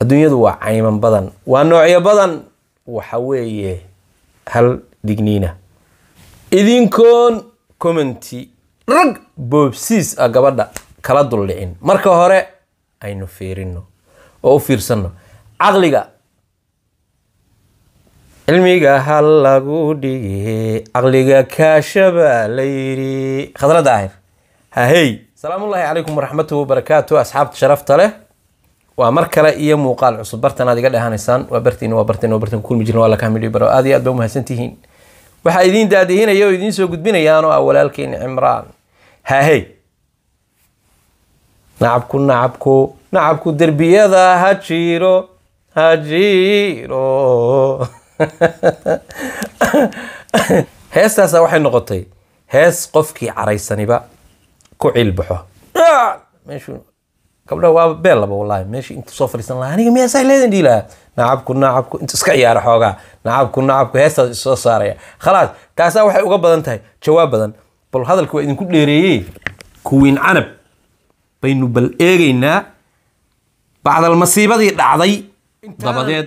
adduunyadu waa cayman badan waa noocyo badan waxa weeye hal digniina idinkoon commenty rag boobsiis a ah gabadha kala duldhicin marka hore aynu fiirino oo u fiirsanno caqliga cilmiga ha lagu dhigi caqliga kaashaba la yidhi khadra daahir hahey asalaamullaahi calaykum waraxmatuh wabarakaatu asxaabta sharafta leh waa mar kale iyo muuqaal cusub bartan aad iga dhehanaysaan waa bartiin waa barteen waa barteen kulmi jirin waa la kaamidhi baro aad iyo aad ba mahadsantihiin waxaa idiin daadihinaya oo idiin soo gudbinayaanoo ah walaalkiin cimraan hahey nacabku nacabku nacabku derbiyada ha jiiro ha jiiro heestaasa ah waxay noqotay hees qofkii caraysaniba ku cilbaxo gabdha waaba beel laba walahi meesha intu soo fariisan laha aniga miyaa sahleedan dhii lahaa nacabku nacabku intu iska ciyaara xoogaa nacabku nacabku heestaas isoo saaraya khalaas taasaa waxay uga badan tahay jawaab badan bal hadalka waa idinku dheereeyey kuwiin canab baynu bal eegaynaa bacdal masiibadii dhacday dabadeed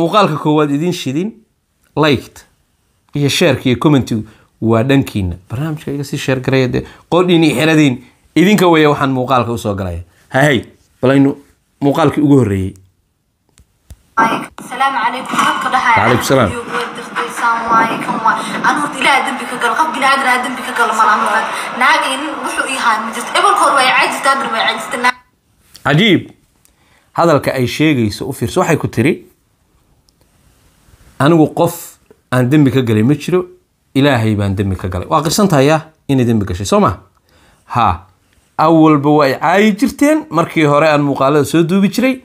muuqaalka koowaad idiin shidin liked iyo sheerka commentigu waa dhankiina barnaamijka iga sii sheergaraya dee qoodhiin xeradiin idinka weeye waxaan muuqaalka usoo galaya hahay balaynu muuqaalkii ugu horeeyey السلام عليكم حق لها عليكم السلام السلام عليكم أنا قلت إلى دم بك قال قبل أقرأ دم بك قال ما أمرك ناقين وحو إيهان مجلس إبن كروي عجز تدري ما عجز عجيب هذا لك أي شيء يسوي في سوحي كتري أنا وقف أن دم بك قال مجرو إلهي بان دم بك قال وأقسنتها يا إني دم بك شيء سوما ها awalba waa ay caayi jirteen markii hore aan muuqaalada soo duubi jiray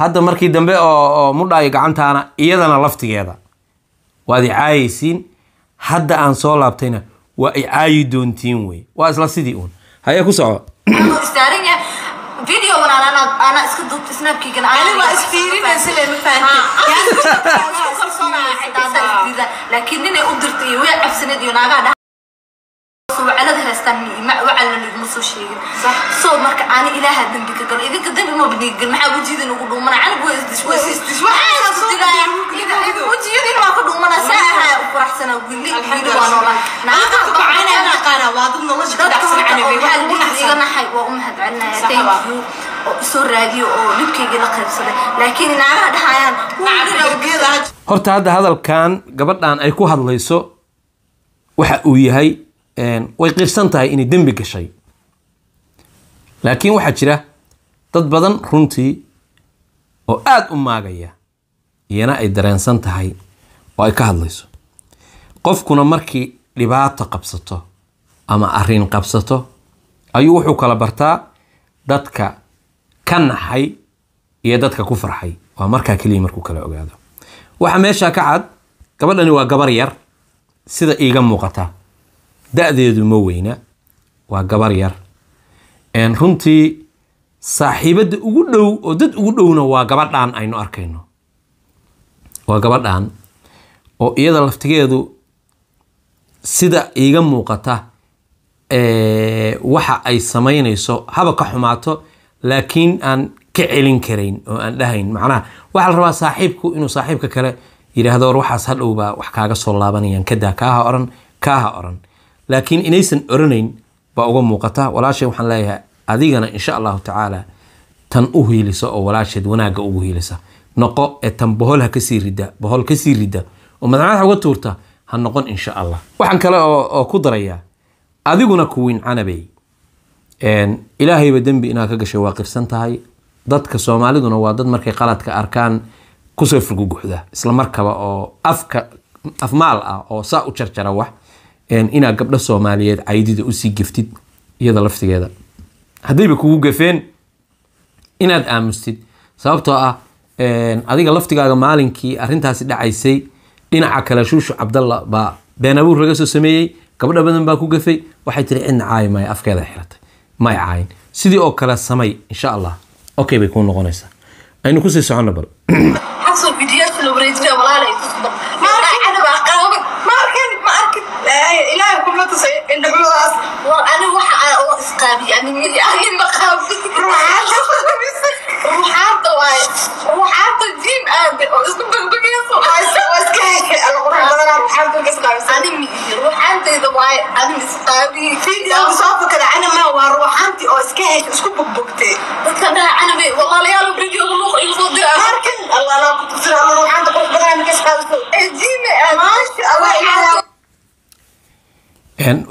hadda markii dambe oo mudhaayo gacantaana iyadana laftigeeda waad i caayaysiin hadda aan soo laabtayna waa ay caayi doontiin wey waa isla sidii uun haya ku soco وعلد هستني ما وعلى المسو شيء صح سو مرك أنا إلى هذا دمبي كقول إذا قدام ما بنيقل ما عبود جيدا نقول ما أنا بوز دش بوز دش ما أنا صدق إذا عبود جيدا ما أقول ما أنا ساعة وفرح سنة وقول لي الحمد لله والله أنا نعم. أتوقع أنا أنا قارة واضم الله شكرا أحسن عن أبي وهل أنا حي وأم هب عنا تيجي soo raadiyo oo dhibkayga la qaybsaday laakiin inaanaha dhahayaan horta hadda hadalkan gabadhan ay ku hadlayso waxa uu yahay way qirsan tahay inay dembi gashay laakiin waxaa jira dad badan runtii oo aada u maagaya iyana ay dareensan tahay oo ay ka hadlayso qofkuna markii dhibaato qabsato ama arrin qabsato ayuu wuxuu kala bartaa dadka ka naxay iyo dadka ku farxay waa markaa keliya markuu kala ogaado waxa meeshaa ka cad gabadhani waa gabar yar sida iiga muuqata da-deedu ma weyna waa gabar yar runtii saaxiibadda ugu dhow oo dad ugu dhowna waa gabadhaan aynu arkayno waa gabadhaan oo iyada laftigeedu sida iiga muuqata waxa ay samaynayso haba ka xumaato laakiin aan ka celin karayn oo aan dhahayn macnaha waxaa la rabaa saaxiibku inuu saaxiibka kale yidhaahdo war waxaas hadhowbaa wax kaaga soo laabanayaan kadaa kaaha oran kaaha oran laakiin inaysan oranayn baa uga muuqata walaashay waxaan leeyahay adigana insha allahu tacaala tan u hiilisa oo walaasheed wanaagga ugu hiilisa noqo ee tan bohol ha rida bohol kasii rida oo madamaad uga tuurta ha noqon insha allah waxaan kale oo ku darayaa adiguna kuwiin canabey ilaahayba dembi inaad ka gashay waa qirsan tahay dadka soomaaliduna waa dad markay qaladka arkaan kusoo furguguxda isla oo afka afmaal ah oo saa u jarjara wax inaad gabdho soomaaliyeed caydida usii geftid iyada laftigeeda haddayba kugu gafeen inaad aamustid sababtoo ah adiga laftigaaga maalinkii arintaasi dhacaysay dhinaca kale shuushu cabdalla baa been abuur laga soo sameeyey gabdho badan baa ku gafay waxay tiri cidna caayi maayo afkeeda xiratay may caayin sidii oo kale samay insha allah okay bay kuu noqonaysaa aynu kusii socono bal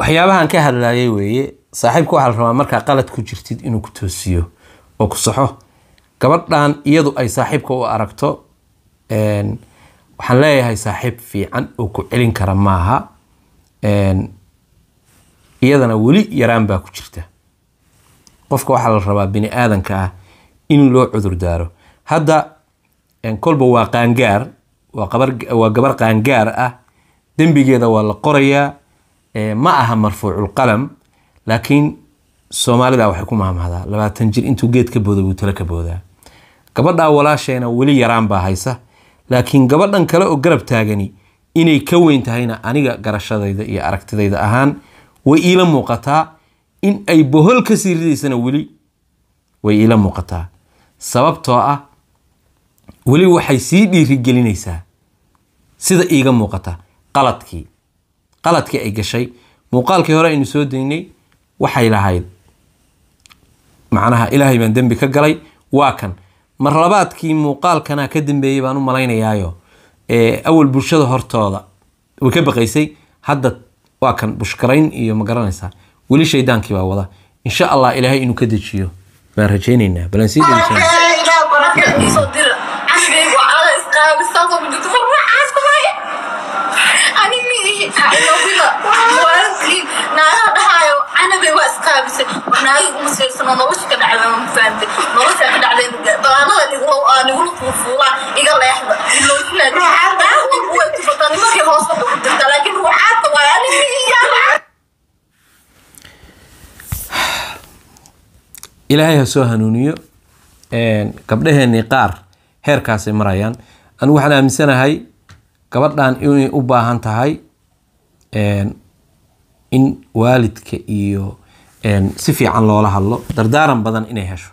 waxyaabahaan ka hadlaayay weeye saaxiibka waxaa la rabaa markaa qalad ku jirtid inuu ku toosiyo oo ku saxo gabadhaan iyadu ay saaxiibka u aragto waxaan leeyahay saaxiib fiican oo ku celin kara maaha iyadana weli yaraan baa ku jirta qofka waxaa la rabaa bini aadanka ah in loo cudur daaro hadda kolba waa qaangaar waa gabar qaangaar ah dembigeeda waa la qorayaa ma aha marfuuculqalam laakiin soomaalida waxay ku mahmahdaa labaatan jir intuu geed booda wuu talo ka boodaa gabadhaa walaasheena weli yaraan baa haysa laakiin gabadhan kale oo garab taagani inay ka weyn tahayna aniga garashadayda iyo aragtidayda ahaan way iila muuqataa in ay bohol kasii ridaysana weli way iila muuqataa sababtoo ah weli waxay sii dhiirigelinaysaa sida iiga muuqata qaladkii qaladka ay gashay muuqaalkii hore aynu soo daynay waxay lahayd macnaha ilaahay baan dembi ka galay waa kan mar labaadkii muuqaalkana ka dambeeyey baan u malaynayaayo awal bulshada hortooda way ka baqaysay hadda waa kan bushkarayn iyo ma garanaysaa weli shaydaankii baa wada insha allah ilaahay inuu ka dejiyo baan rajaynaynaa balansii ilaahay ha soo hanuuniyo gabdhaheenii qaar heerkaasay marayaan anu waxaan aaminsanahay gabadhaan inay u baahan tahay in waalidka iyo si fiican loola hadlo dardaaran badan inay hesho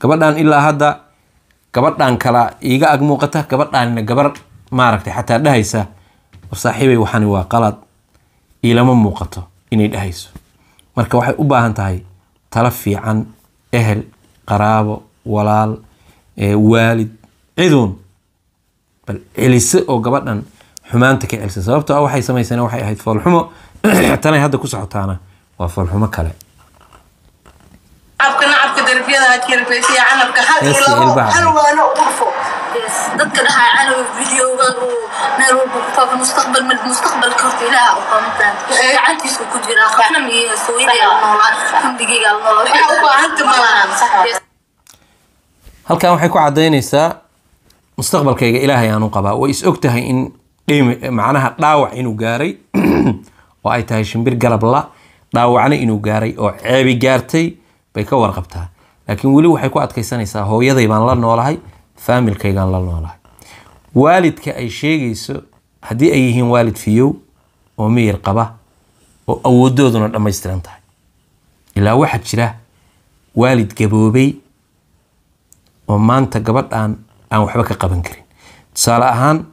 gabadhan ilaa hadda gabadhan kala iiga ag muuqata gabadhaanina gabar maaragtay xataa dhahaysa saaxiibay waxani waa qalad ilama muuqato inay dhahayso marka waxay u baahan tahay tala fiican ehel qaraabo walaal waalid ciduun bal celiso oo gabadhan xumaanta ka kicisa sababto a ah waxay samayseen waxay ahayd foolxumo tanay hadda ku socotaana waa foolxumo kale halkan waxay ku caddaynaysaa mustaqbalkayga ilaahay aanu qabaa way is og tahay in macnaha dhaawac inuu gaaray oo ay tahay shimbir galabla dhaawacna inuu gaaray oo ceebi gaartay bay ka warqabtaa laakiin weli waxay ku adkaysanaysaa hooyaday baan la noolahay faamilkaygaan la noolahay waalidka ay sheegayso haddii ay yihiin waalid fiyow oo miyir qaba oo awoodooduna dhammaystiran tahay ilaa waxaa jira waalid gaboobay oo maanta gabadhan aan waxba ka qaban karin tusaale ahaan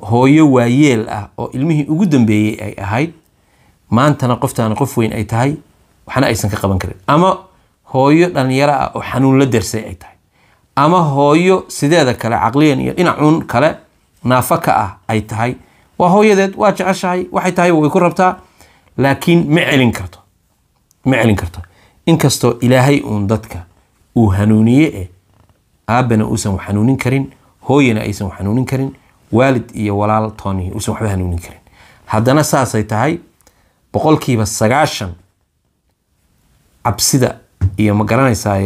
hooyo waayeel ah oo ilmihii ugu dambeeyey ay ahayd maantana qoftaana qof weyn ay tahay waxna aysan ka qaban karin ama hooyo dhallinyaro ah oo xanuun la darsay ay tahay ama hooyo sideeda kale caqliyan iyo dhinacuun kale naafo ka ah ay tahay waa hooyadeed waa jeceshahay waxay tahay way ku rabtaa laakiin ma celin karto ma celin karto inkastoo ilaahay uun dadka uu hanuuniye eh aabbana uusan xanuunin karin hooyana aysan xanuunin karin waalid iyo walaal tooni uusan waxba hanuuni karin haddana saasay tahay boqolkiiba sagaashan cabsida iyo ma garanaysaa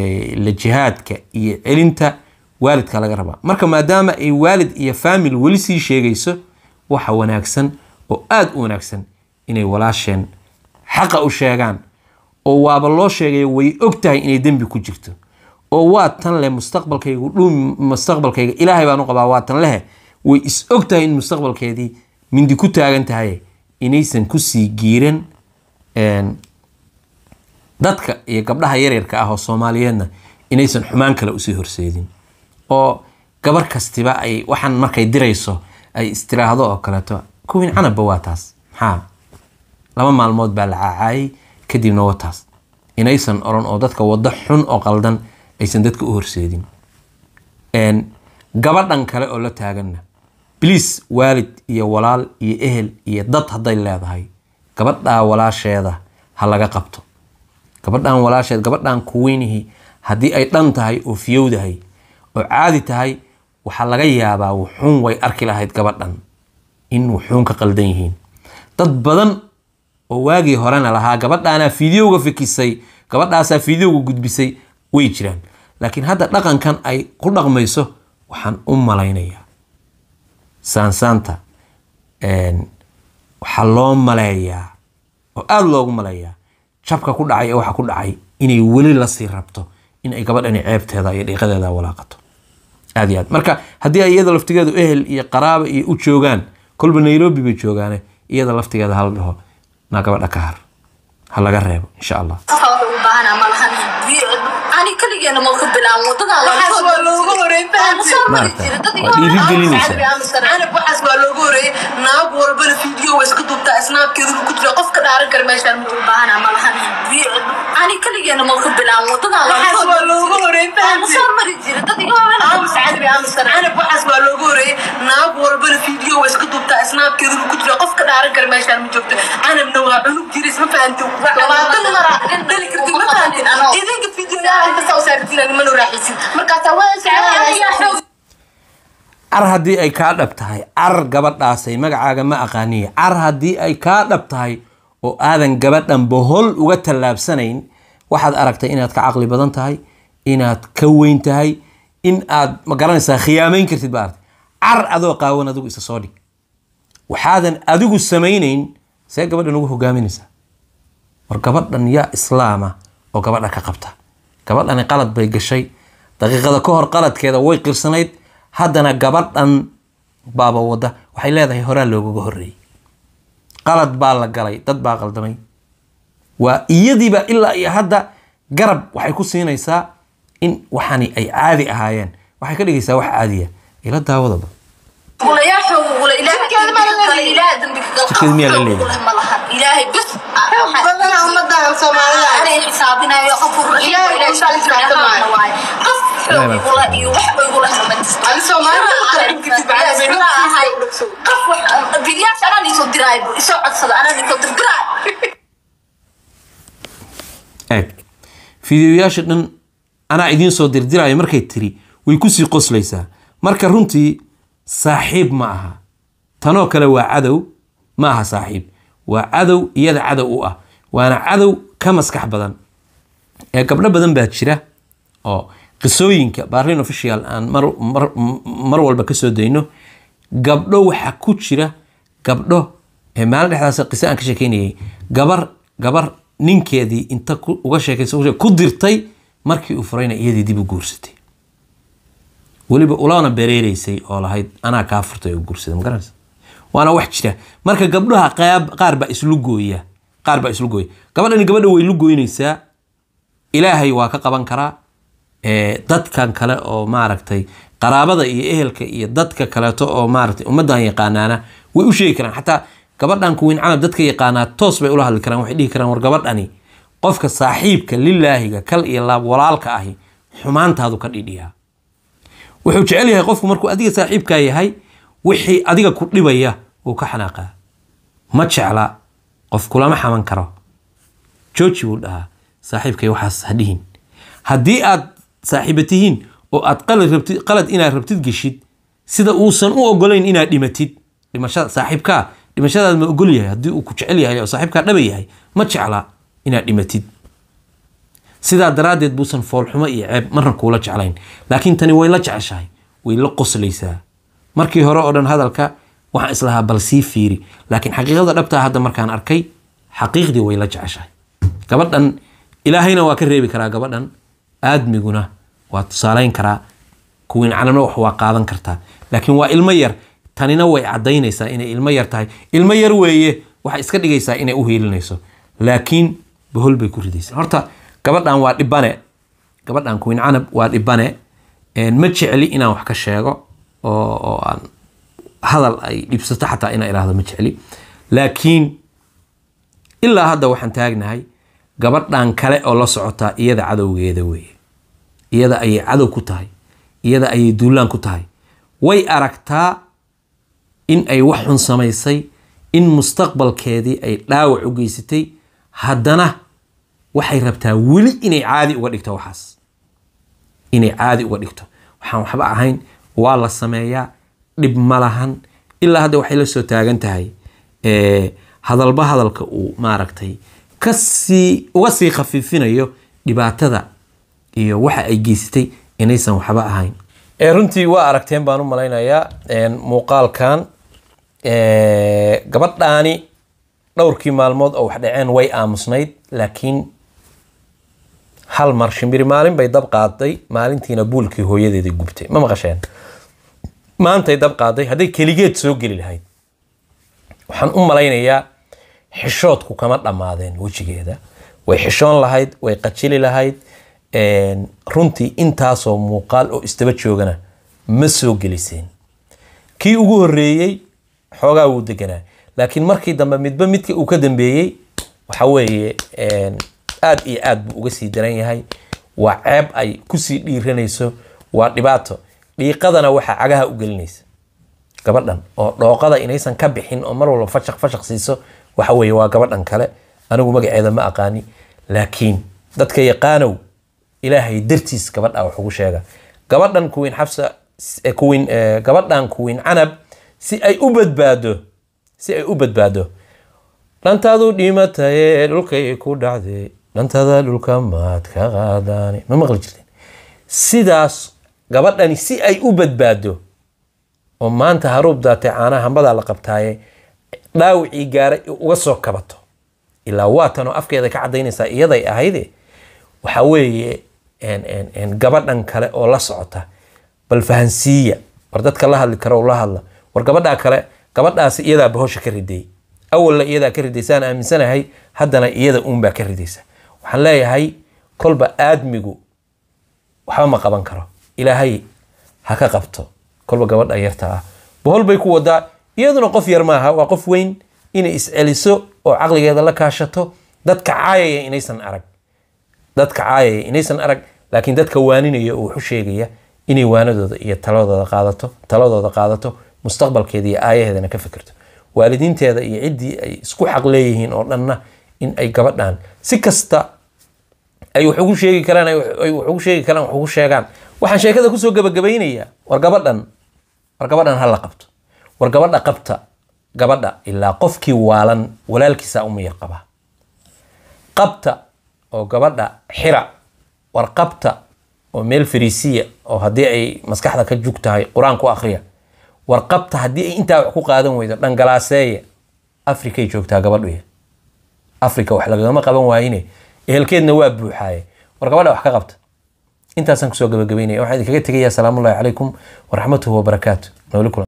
la jihaadka iyo celinta waalidka laga rabaa marka maadaama ay waalid iyo faamil weli sii sheegayso waxa wanaagsan oo aad u wanaagsan inay walaasheen xaqa u sheegaan oo waaba loo sheegayo way og tahay inay dembi ku jirto oo waa tan leh mustaqbalkaygu dhuumi mustaqbalkayga ilaahay baan u qabaa waa tan lehe way is ogtahay in mustaqbalkeedii mindi ku taagan tahay inaysan kusii giiran dadka iyo gabdhaha yaryarka ah oo soomaaliyeedna inaysan xumaan kale usii horseedin oo gabar kastiba ay waxaan markay dirayso ay istiraahdo oo kaleeto kuwiin canabba waa taas maxaa laba maalmood baa la caacaayay kadibna waa taas inaysan oran oo dadka waddo xun oo qaldan aysan dadka u horseedin gabadhan kale oo la taaganna bliis waalid iyo walaal iyo ehel iyo dad hadday leedahay gabadhaa walaasheeda ha laga qabto gabadhan walaasheed gabadhan kuweynihi haddii ay dhan tahay oo fiyowdahay oo caadi tahay waxaa laga yaabaa wuxuun way arki lahayd gabadhan in wuxuun ka qaldan yihiin dad badan oo waagii horena lahaa gabadhaanaa fiidiyowga fikisay gabadhaasaa fiidiyowga gudbisay way jiraan laakiin hadda dhaqankan ay ku dhaqmayso waxaan u malaynayaa saansaanta waxaa loo maleeyaa oo aada loogu maleeyaa jabka ku dhacay ee waxa ku dhacay inay weli lasii rabto in ay gabadhani ceebteeda iyo dhiiqadeeda walaaqato aad iyo aad marka haddii ay iyada laftigeeda ehel iyo qaraaba iyo u joogaan kolba nairobi bay joogaane iyada laftigeeda hala dhaho naa gabadha ka har ha laga reebo insha allah ani kaligeen mauka bilaabo wadadaas waa loogu horeeyaaas waa loogu horeeyey naag walbana fiidiyo waa iska duubtaa snaabkeedu ku jira qofka dhaaran kara meeshaan ma u baahana ma lahan ani kaligeen mauka bilaabo wadadaas waa loogu horeeyaaasoo mari jira dad igaamas cadbi amaskan anab waxaas waa loogu horeeyey naag walbana fiidiyo waa iska duubtaa snaabkeedu ku jira qofka dhaaran kara meeshaan ma joogto anabna waa cunug jiris ma fahanti labaatan mara dhali karti ma fahanti idinka fiidiyo car haddii ay kaa dhab tahay car gabadhaasay magacaaga ma aqaaniya car haddii ay kaa dhab tahay oo aadan gabadhan bohol uga tallaabsanayn waxaad aragtay inaad ka caqli badan tahay inaad ka weyn tahay in aad ma garanaysaa khiyaamayn kartid ba artay car adoo qaawan adigu isa soo dhig waxaadan adigu samaynayn see gabadhan ugu hogaaminaysaa war gabadhan yaa islaama oo gabadha ka qabta gabadhani qalad bay gashay daqiiqada ka hor qaladkeeda way qirsanayd haddana gabadhan baaba wada waxay leedahay horaa loogaga horreeyey qalad baa la galay dad baa qaldamay waa iyadiiba ilaa iyo hadda garab waxay ku siinaysaa in waxani ay caadi ahaayeen waxay ka dhigaysaa wax caadiya ila daawadaba ilaahay bis fideoyaasha dhan anaa idiin soo dirdiraayo markay tiri way kusii qoslaysaa marka runtii saaxiib ma aha tanoo kale waa cadow ma aha saaxiib waa cadow iyada cadow u ah waana cadow ka maskax badan ee gabdho badan baa jira oo qisooyinka barlin official aan mar walba kasoo dayno gabdho waxaa ku jira gabdho maalin dhexdaas qiso aan ka sheekeynayay gabar gabar ninkeedii inta uga sheekaysa ku dirtay markii uu furayna iyadii dib u guursatay weliba ulana bereereysay oo lahayd anaa kaa furtay oo guursaday ma garanaysa waana wax jira marka gabdhaha qaar baa islugooya qaar baa islugooya gabadhani gabadha way lugoynaysaa ilaahay waa ka qaban karaa dadkan kale oo maaragtay qaraabada iyo ehelka iyo dadka kaleeto oo maaragtay ummaddan yaqaanaana way u sheegi karaan xataa gabadhan kuwiin calam dadka yaqaanaa toos bay ula hadli karaan waxay dhihi karaan war gabadhani qofka saaxiibka lilaahiga kal iyo laab walaalka ahi xumaantaadu ka dhidhiyaa wuxuu jecel yahay qofku markuu adiga saaxiibkaa yahay wixii adiga ku dhibaya wuu ka xanaaqaa ma jecla qof kulama xaman karo jooji buu dhahaa saaxiibkay waxaas ha dhihin haddii aad saaxiiba oo aad qalad inaad rabtid geshid sida uusan u ogolayn inaad dhimatid dhimashada saaxiibkaa dhimashadaad ma ogol haddii uu ku jecel yahay oo saaxiibkaa dhaba yahay ma jecla inaad dhimatid sidaa daraaddeed buusan foolxumo iyo ceeb marna kuula jeclayn laakiin tani way la jeceshahay way la qoslaysaa markii hore oo dhan hadalka waxaan islahaa bal sii fiiri laakiin xaqiiqada dhabtaa ah hadda markaan arkay xaqiiqdii way la jeceshahay gabadhan ilaahayna waa ka reebi karaa gabadhan aadmiguna waa tusaalayn karaa kuwiin calana wax waa qaadan kartaa laakiin waa ilmo yar tanina way caddaynaysaa inay ilmo yar tahay ilmo yar weeye waxay iska dhigaysaa inay u hiilinayso laakiin bohol bay ku ridaysaa horta gabadhan waa dhibane gabadhan kuwiin canab waa dhibane ma jecli inaan wax ka sheego oo aan hadal ay dhibsato xataa inaa idhaahdo ma jecli laakiin ilaa hadda waxaan taagnahay gabadhan kale oo la socotaa iyada cadowgeeda weeye iyada ayay cadow ku tahay iyada ayay duulaan ku tahay way aragtaa in ay wax xun samaysay in mustaqbalkeedii ay dhaawac u geysatay haddana waxay rabtaa weli inay caadi uga dhigto waxaas inay caadi uga dhigto waxaan waxba ahayn waa la sameeyaa dhib ma lahan ilaa hadda waxay la soo taagan tahay hadalba hadalka uu maaragtay kasii uga sii khafiifinayo dhibaatada iyo waxa ay geysatay inaysan waxba ahayn runtii waa aragteen baan u malaynayaa muuqaalkan gabadhaani dhowrkii maalmood oo wax dhaceen way aamusnayd laakiin hal mar shimbiri maalin bay dab qaaday maalintiina buulkii hooyadeeda gubtay ma maqasheen maantay dab qaaday hadday keligeed soo geli lahayd waxaan u malaynayaa xishoodku kama dhammaadeen wejigeeda way xishoon lahayd way qajili lahayd runtii intaasoo muuqaal oo istaba joogana ma soo geliseen kii ugu horeeyey xoogaa wuu deganaa laakiin markii dambe midba midka uu ka dambeeyey waxa weeye aad iyo aad buu uga sii daran yahay waa ceeb ay kusii dhiiranayso waa dhibaato dhiiqadana waxaa cagaha u gelinaysa gabadhan oo dhooqada inaysan ka bixin oo mar walba fashaq fashaq siiso waxa weye waa gabadhan kale anigu magaceeda ma aqaani laakiin dadka yaqaanow ilaahay dartiis gabadha wax sheega gabadhan kuwiin xabsa eh, kuwiin eh, gabadhan kuwiin canab si ay u badbaado si ay u badbaado dhantaadu dhimataye dhulkay ku dhacday dhantaada dhulka maad ka qaadaani ma maqli jirteen sidaas gabadhani si ay u badbaado oo maanta haruub daatay caanaha hambadaa la qabtaaye dhaawicii gaaray uga soo kabato ilaa waatanoo afkeeda ka cadaynaysaa iyaday ahayde waxaa weeye gabadhan kale oo la socota bal fahansiiya war dadka la hadli karo la hadla war gabadhaa kale gabadhaasi iyadaa bahosha ka riday awalla iyadaa ka ridaysa aan aaminsanahay haddana iyada uunbaa ka ridaysa waxaan leeyahay kolba aadmigu waxba ma qaban karo ilaahay ha ka qabto kolba gabadhan yarta ah bohol bay ku wadaa iyaduna qof yar maaha waa qof weyn inay isceliso oo caqligeeda la kaashato dadka caayaya inaysan arag dadka caayaya inaysan arag laakiin dadka waaninaya oo waxu sheegaya inay waanadooda iyo taladooda qaadato taladooda qaadato mustaqbalkeeda iyo aayaheedana ka fikirto waalidiinteeda iyo ciddii ay isku xaq leeyihiin oo dhanna in ay gabadhan si kasta ay wax ugu sheegi karaan ay wax ugu sheegi karaan wax ugu sheegaan waxaan sheekada kusoo gabagabaynayaa war gabadhan war gabadhan ha la qabto war gabadha qabta gabadha ilaa qofkii waalan walaalkiisa umiyar qabta oo gabadha xira war qabta oo meel fariisiya oo haddii ay maskaxda ka jug tahay qur-aanku akhriya war qabta haddii ay intaa wax ku qaadan weydo dhangalaaseeya afrikay joogtaa gabadhuya afrika wax lagagama qaban waayine ehelkeedna waa buuxaaye war gabadha wax ka qabta intaasaan kusoo gabagabeynaya waxaan idinkaga tegayaa asalaamu ullahi calaykum waraxmatuhu wabarakaatu